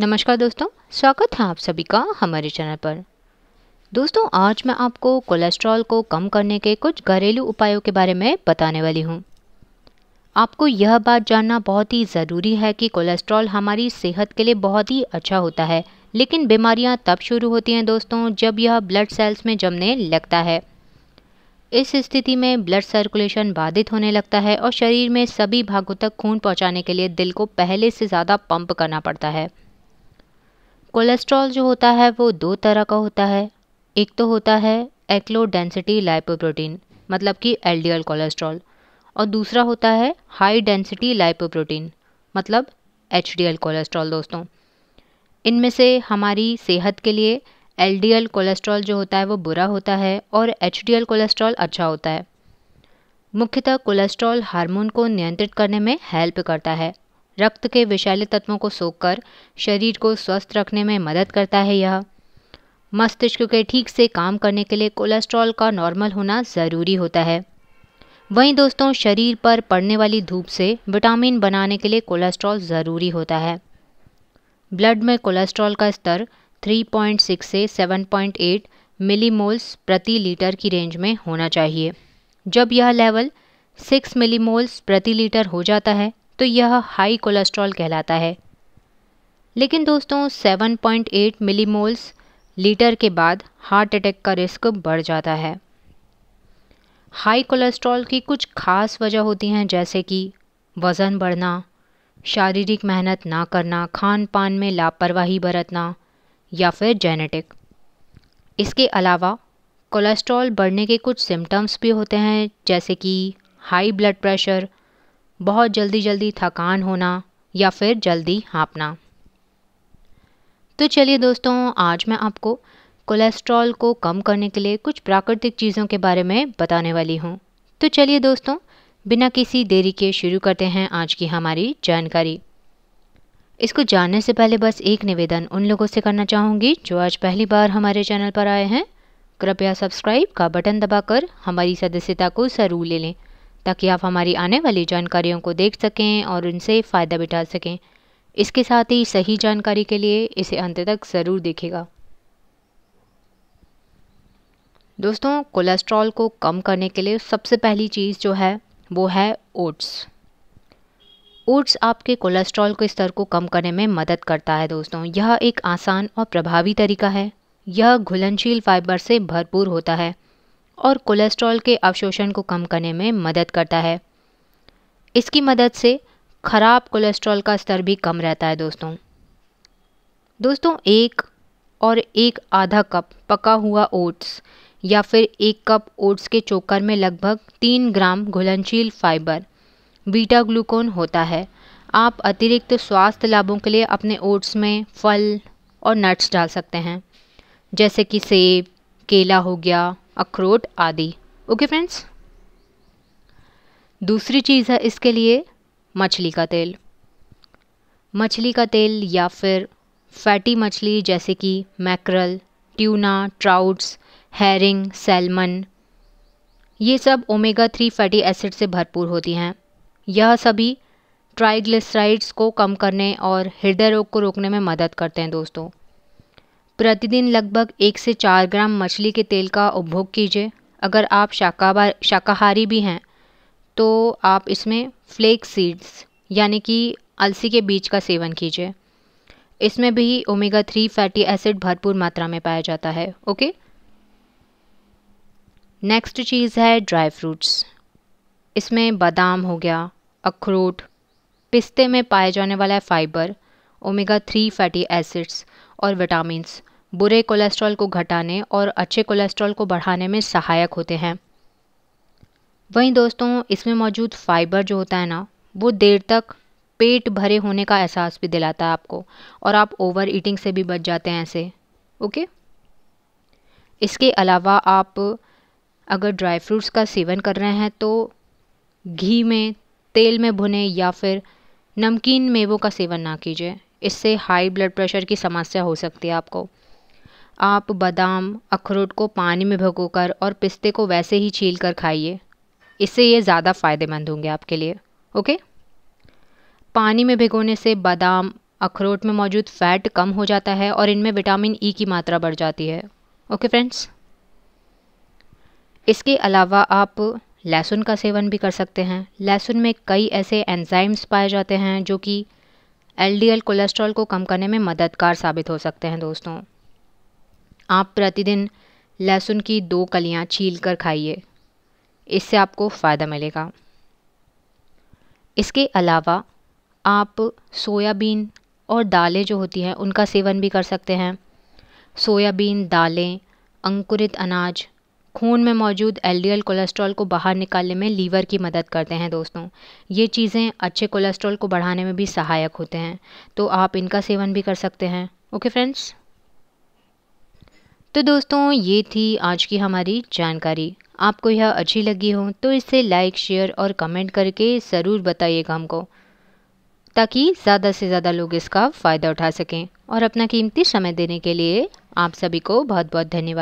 नमस्कार दोस्तों स्वागत है आप सभी का हमारे चैनल पर दोस्तों आज मैं आपको कोलेस्ट्रॉल को कम करने के कुछ घरेलू उपायों के बारे में बताने वाली हूँ आपको यह बात जानना बहुत ही ज़रूरी है कि कोलेस्ट्रॉल हमारी सेहत के लिए बहुत ही अच्छा होता है लेकिन बीमारियाँ तब शुरू होती हैं दोस्तों जब यह ब्लड सेल्स में जमने लगता है इस स्थिति में ब्लड सर्कुलेशन बाधित होने लगता है और शरीर में सभी भागों तक खून पहुंचाने के लिए दिल को पहले से ज़्यादा पंप करना पड़ता है कोलेस्ट्रॉल जो होता है वो दो तरह का होता है एक तो होता है एक्लो डेंसिटी लाइपोप्रोटीन मतलब कि एल कोलेस्ट्रॉल और दूसरा होता है हाई डेंसिटी लाइपोप्रोटीन मतलब एल कोलेस्ट्रॉल दोस्तों इनमें से हमारी सेहत के लिए एल कोलेस्ट्रॉल जो होता है वो बुरा होता है और एल कोलेस्ट्रॉल अच्छा होता है मुख्यतः कोलेस्ट्रॉल हार्मोन को नियंत्रित करने में हेल्प करता है रक्त के विषैले तत्वों को कर शरीर को स्वस्थ रखने में मदद करता है यह मस्तिष्क के ठीक से काम करने के लिए कोलेस्ट्रॉल का नॉर्मल होना ज़रूरी होता है वहीं दोस्तों शरीर पर पड़ने वाली धूप से विटामिन बनाने के लिए कोलेस्ट्रॉल ज़रूरी होता है ब्लड में कोलेस्ट्रॉल का स्तर 3.6 से 7.8 मिलीमोल्स प्रति लीटर की रेंज में होना चाहिए जब यह लेवल 6 मिलीमोल्स प्रति लीटर हो जाता है तो यह हाई कोलेस्ट्रॉल कहलाता है लेकिन दोस्तों 7.8 मिलीमोल्स लीटर के बाद हार्ट अटैक का रिस्क बढ़ जाता है हाई कोलेस्ट्रॉल की कुछ खास वजह होती हैं जैसे कि वज़न बढ़ना शारीरिक मेहनत ना करना खान पान में लापरवाही बरतना या फिर जेनेटिक इसके अलावा कोलेस्ट्रॉल बढ़ने के कुछ सिम्टम्स भी होते हैं जैसे कि हाई ब्लड प्रेशर बहुत जल्दी जल्दी थकान होना या फिर जल्दी हाँपना तो चलिए दोस्तों आज मैं आपको कोलेस्ट्रॉल को कम करने के लिए कुछ प्राकृतिक चीज़ों के बारे में बताने वाली हूँ तो चलिए दोस्तों बिना किसी देरी के शुरू करते हैं आज की हमारी जानकारी इसको जानने से पहले बस एक निवेदन उन लोगों से करना चाहूँगी जो आज पहली बार हमारे चैनल पर आए हैं कृपया सब्सक्राइब का बटन दबाकर हमारी सदस्यता को ज़रूर ले लें ताकि आप हमारी आने वाली जानकारियों को देख सकें और उनसे फ़ायदा बिठा सकें इसके साथ ही सही जानकारी के लिए इसे अंत तक ज़रूर देखेगा दोस्तों कोलेस्ट्रॉल को कम करने के लिए सबसे पहली चीज़ जो है वो है ओट्स ओट्स आपके कोलेस्ट्रॉल के स्तर को कम करने में मदद करता है दोस्तों यह एक आसान और प्रभावी तरीका है यह घुलनशील फाइबर से भरपूर होता है और कोलेस्ट्रॉल के अवशोषण को कम करने में मदद करता है इसकी मदद से खराब कोलेस्ट्रॉल का स्तर भी कम रहता है दोस्तों दोस्तों एक और एक आधा कप पका हुआ ओट्स या फिर एक कप ओट्स के चोकर में लगभग तीन ग्राम घुलनशील फाइबर बीटा ग्लूकोन होता है आप अतिरिक्त स्वास्थ्य लाभों के लिए अपने ओट्स में फल और नट्स डाल सकते हैं जैसे कि सेब केला हो गया अखरोट आदि ओके फ्रेंड्स दूसरी चीज़ है इसके लिए मछली का तेल मछली का तेल या फिर फैटी मछली जैसे कि mackerel tuna trouts herring salmon ये सब ओमेगा थ्री फैटी एसिड से भरपूर होती हैं यह सभी ट्राइग्लिसराइड्स को कम करने और हृदय रोग को रोकने में मदद करते हैं दोस्तों प्रतिदिन लगभग एक से चार ग्राम मछली के तेल का उपभोग कीजिए अगर आप शाकाहार शाकाहारी भी हैं तो आप इसमें फ्लेक सीड्स यानी कि अलसी के बीज का सेवन कीजिए इसमें भी ओमेगा थ्री फैटी एसिड भरपूर मात्रा में पाया जाता है ओके नेक्स्ट चीज़ है ड्राई फ्रूट्स इसमें बादाम हो गया अखरोट पिस्ते में पाए जाने वाला fibre omega three fatty acids और विटामिन्स बुरे कोलेस्ट्रॉल को घटाने और अच्छे कोलेस्ट्रॉल को बढ़ाने में सहायक होते हैं वहीं दोस्तों इसमें मौजूद फाइबर जो होता है ना वो देर तक पेट भरे होने का एहसास भी दिलाता है आपको और आप ओवर ईटिंग से भी बच जाते हैं ऐसे ओके इसके अलावा आप अगर ड्राई फ्रूट्स का सेवन कर रहे हैं तो घी में तेल में भुने या फिर नमकीन मेवों का सेवन ना कीजिए इससे हाई ब्लड प्रेशर की समस्या हो सकती है आपको आप बादाम अखरोट को पानी में भगोकर और पिस्ते को वैसे ही छील कर खाइए इससे ये ज़्यादा फ़ायदेमंद होंगे आपके लिए ओके पानी में भिगोने से बादाम अखरोट में मौजूद फ़ैट कम हो जाता है और इनमें विटामिन ई e की मात्रा बढ़ जाती है ओके फ्रेंड्स इसके अलावा आप लहसुन का सेवन भी कर सकते हैं लहसुन में कई ऐसे एंजाइम्स पाए जाते हैं जो कि एलडीएल कोलेस्ट्रॉल को कम करने में मददगार साबित हो सकते हैं दोस्तों आप प्रतिदिन लहसुन की दो कलियां छील कर खाइए इससे आपको फ़ायदा मिलेगा इसके अलावा आप सोयाबीन और दालें जो होती हैं उनका सेवन भी कर सकते हैं सोयाबीन दालें अंकुरित अनाज खून में मौजूद एलडीएल कोलेस्ट्रॉल को बाहर निकालने में लीवर की मदद करते हैं दोस्तों ये चीज़ें अच्छे कोलेस्ट्रॉल को बढ़ाने में भी सहायक होते हैं तो आप इनका सेवन भी कर सकते हैं ओके फ्रेंड्स तो दोस्तों ये थी आज की हमारी जानकारी आपको यह अच्छी लगी हो तो इसे लाइक शेयर और कमेंट करके ज़रूर बताइएगा हमको ताकि ज़्यादा से ज़्यादा लोग इसका फ़ायदा उठा सकें और अपना कीमती समय देने के लिए आप सभी को बहुत बहुत धन्यवाद